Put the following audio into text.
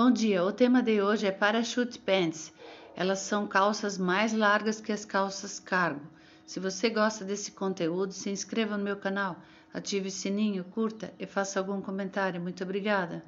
Bom dia, o tema de hoje é parachute pants. Elas são calças mais largas que as calças cargo. Se você gosta desse conteúdo, se inscreva no meu canal, ative o sininho, curta e faça algum comentário. Muito obrigada.